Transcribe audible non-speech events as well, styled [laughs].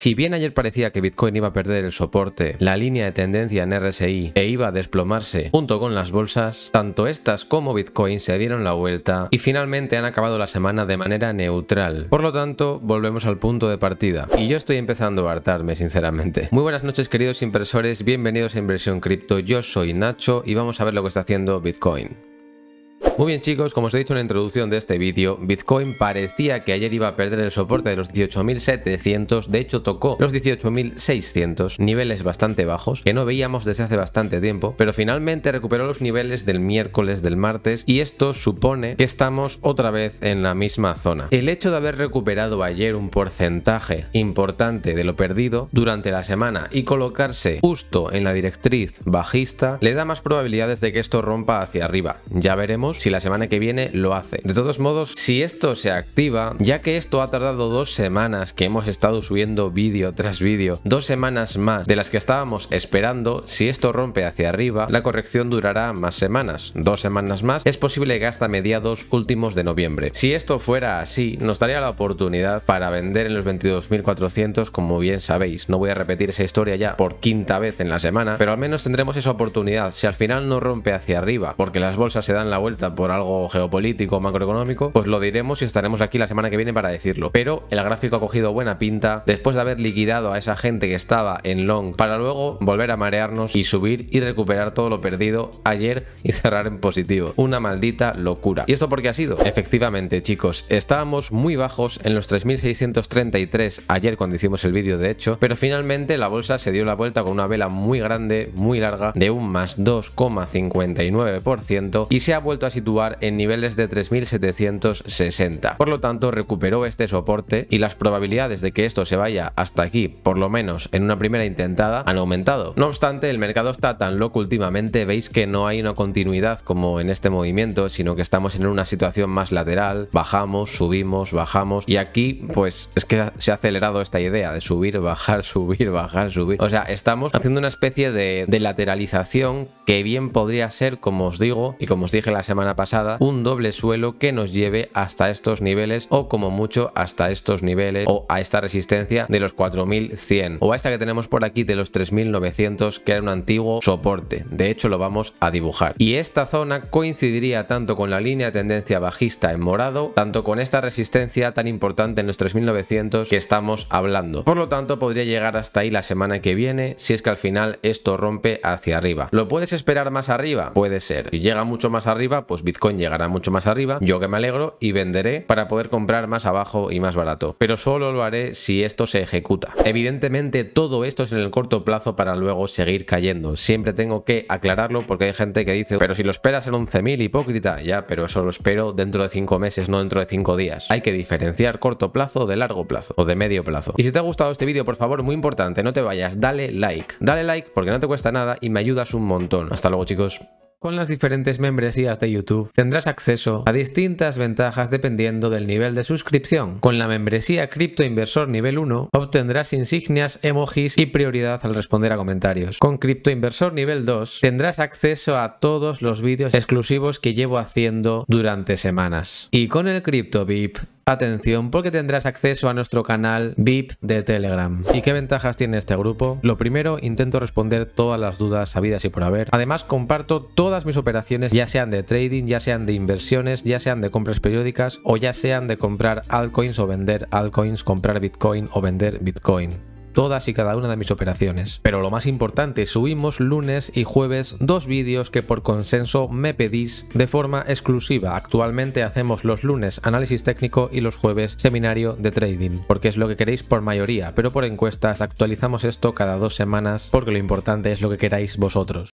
Si bien ayer parecía que Bitcoin iba a perder el soporte, la línea de tendencia en RSI e iba a desplomarse junto con las bolsas, tanto estas como Bitcoin se dieron la vuelta y finalmente han acabado la semana de manera neutral. Por lo tanto, volvemos al punto de partida. Y yo estoy empezando a hartarme, sinceramente. Muy buenas noches queridos impresores. bienvenidos a Inversión Cripto, yo soy Nacho y vamos a ver lo que está haciendo Bitcoin. Muy bien chicos, como os he dicho en la introducción de este vídeo, Bitcoin parecía que ayer iba a perder el soporte de los 18.700, de hecho tocó los 18.600, niveles bastante bajos, que no veíamos desde hace bastante tiempo, pero finalmente recuperó los niveles del miércoles, del martes, y esto supone que estamos otra vez en la misma zona. El hecho de haber recuperado ayer un porcentaje importante de lo perdido durante la semana y colocarse justo en la directriz bajista, le da más probabilidades de que esto rompa hacia arriba. Ya veremos si la semana que viene lo hace. De todos modos, si esto se activa, ya que esto ha tardado dos semanas que hemos estado subiendo vídeo tras vídeo, dos semanas más de las que estábamos esperando, si esto rompe hacia arriba, la corrección durará más semanas, dos semanas más, es posible que hasta mediados últimos de noviembre. Si esto fuera así, nos daría la oportunidad para vender en los 22.400, como bien sabéis. No voy a repetir esa historia ya por quinta vez en la semana, pero al menos tendremos esa oportunidad. Si al final no rompe hacia arriba, porque las bolsas se dan la vuelta por algo geopolítico, macroeconómico, pues lo diremos y estaremos aquí la semana que viene para decirlo. Pero el gráfico ha cogido buena pinta después de haber liquidado a esa gente que estaba en long para luego volver a marearnos y subir y recuperar todo lo perdido ayer y cerrar en positivo. Una maldita locura. ¿Y esto por qué ha sido? Efectivamente, chicos, estábamos muy bajos en los 3633 ayer cuando hicimos el vídeo de hecho, pero finalmente la bolsa se dio la vuelta con una vela muy grande, muy larga, de un más 2,59% y se ha vuelto así en niveles de 3760. Por lo tanto, recuperó este soporte y las probabilidades de que esto se vaya hasta aquí, por lo menos en una primera intentada, han aumentado. No obstante, el mercado está tan loco últimamente, veis que no hay una continuidad como en este movimiento, sino que estamos en una situación más lateral, bajamos, subimos, bajamos y aquí pues es que se ha acelerado esta idea de subir, [laughs] bajar, subir, bajar, subir. O sea, estamos haciendo una especie de lateralización que bien podría ser, como os digo y como os dije la semana pasada, un doble suelo que nos lleve hasta estos niveles o como mucho hasta estos niveles o a esta resistencia de los 4100 o a esta que tenemos por aquí de los 3900 que era un antiguo soporte. De hecho lo vamos a dibujar. Y esta zona coincidiría tanto con la línea de tendencia bajista en morado, tanto con esta resistencia tan importante en los 3900 que estamos hablando. Por lo tanto podría llegar hasta ahí la semana que viene si es que al final esto rompe hacia arriba. ¿Lo puedes esperar más arriba? Puede ser. y llega mucho más arriba pues pues Bitcoin llegará mucho más arriba, yo que me alegro y venderé para poder comprar más abajo y más barato. Pero solo lo haré si esto se ejecuta. Evidentemente todo esto es en el corto plazo para luego seguir cayendo. Siempre tengo que aclararlo porque hay gente que dice, pero si lo esperas en 11.000, hipócrita, ya, pero eso lo espero dentro de 5 meses, no dentro de 5 días. Hay que diferenciar corto plazo de largo plazo o de medio plazo. Y si te ha gustado este vídeo, por favor, muy importante, no te vayas, dale like. Dale like porque no te cuesta nada y me ayudas un montón. Hasta luego chicos. Con las diferentes membresías de YouTube tendrás acceso a distintas ventajas dependiendo del nivel de suscripción. Con la membresía Cripto Inversor Nivel 1 obtendrás insignias, emojis y prioridad al responder a comentarios. Con Cripto Inversor Nivel 2 tendrás acceso a todos los vídeos exclusivos que llevo haciendo durante semanas. Y con el Cripto VIP Atención, porque tendrás acceso a nuestro canal VIP de Telegram. ¿Y qué ventajas tiene este grupo? Lo primero, intento responder todas las dudas sabidas y por haber. Además, comparto todas mis operaciones, ya sean de trading, ya sean de inversiones, ya sean de compras periódicas o ya sean de comprar altcoins o vender altcoins, comprar Bitcoin o vender Bitcoin todas y cada una de mis operaciones. Pero lo más importante, subimos lunes y jueves dos vídeos que por consenso me pedís de forma exclusiva. Actualmente hacemos los lunes análisis técnico y los jueves seminario de trading, porque es lo que queréis por mayoría, pero por encuestas actualizamos esto cada dos semanas porque lo importante es lo que queráis vosotros.